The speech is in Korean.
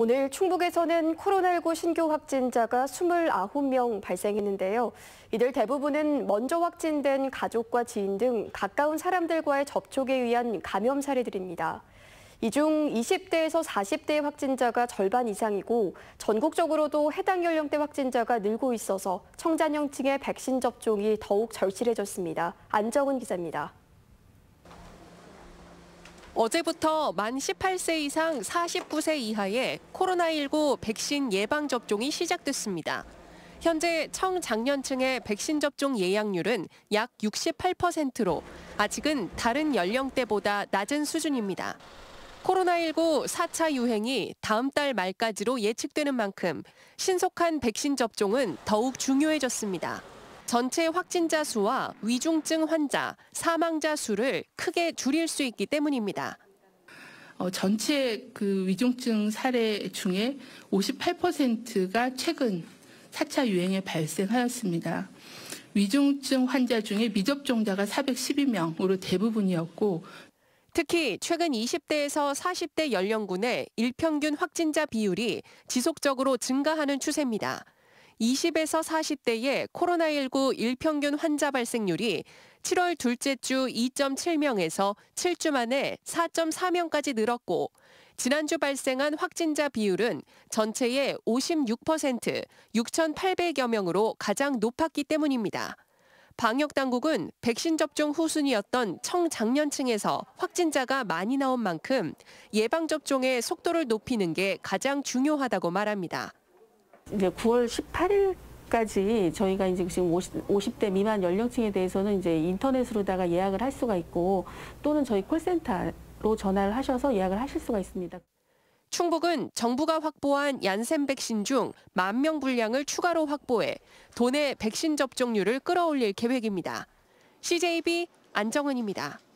오늘 충북에서는 코로나19 신규 확진자가 29명 발생했는데요. 이들 대부분은 먼저 확진된 가족과 지인 등 가까운 사람들과의 접촉에 의한 감염 사례들입니다. 이 중 20대에서 4 0대 확진자가 절반 이상이고 전국적으로도 해당 연령대 확진자가 늘고 있어서 청자년층의 백신 접종이 더욱 절실해졌습니다. 안정은 기자입니다. 어제부터 만 18세 이상 49세 이하의 코로나19 백신 예방 접종이 시작됐습니다. 현재 청장년층의 백신 접종 예약률은 약 68%로 아직은 다른 연령대보다 낮은 수준입니다. 코로나19 4차 유행이 다음 달 말까지로 예측되는 만큼 신속한 백신 접종은 더욱 중요해졌습니다. 전체 확진자 수와 위중증 환자, 사망자 수를 크게 줄일 수 있기 때문입니다. 어, 전체 그 위중증 사례 중에 58%가 최근 4차 유행에 발생하였습니다. 위중증 환자 중에 미접종자가 412명으로 대부분이었고 특히 최근 20대에서 40대 연령군의 일평균 확진자 비율이 지속적으로 증가하는 추세입니다. 20에서 40대의 코로나19 일평균 환자 발생률이 7월 둘째 주 2.7명에서 7주 만에 4.4명까지 늘었고 지난주 발생한 확진자 비율은 전체의 56%, 6,800여 명으로 가장 높았기 때문입니다. 방역 당국은 백신 접종 후순위였던 청장년층에서 확진자가 많이 나온 만큼 예방 접종의 속도를 높이는 게 가장 중요하다고 말합니다. 이제 9월 18일 까지 저희가 이제 지금 50, 대 미만 연령층에 대해서는 이제 인터넷으로다가 예약을 할 수가 있고 또는 저희 콜센터로 전화를 하셔서 예약을 하실 수가 있습니다. 충북은 정부가 확보한 얀센 백신 중 만 명 분량을 추가로 확보해 도내 백신 접종률을 끌어올릴 계획입니다. CJB 안정은입니다.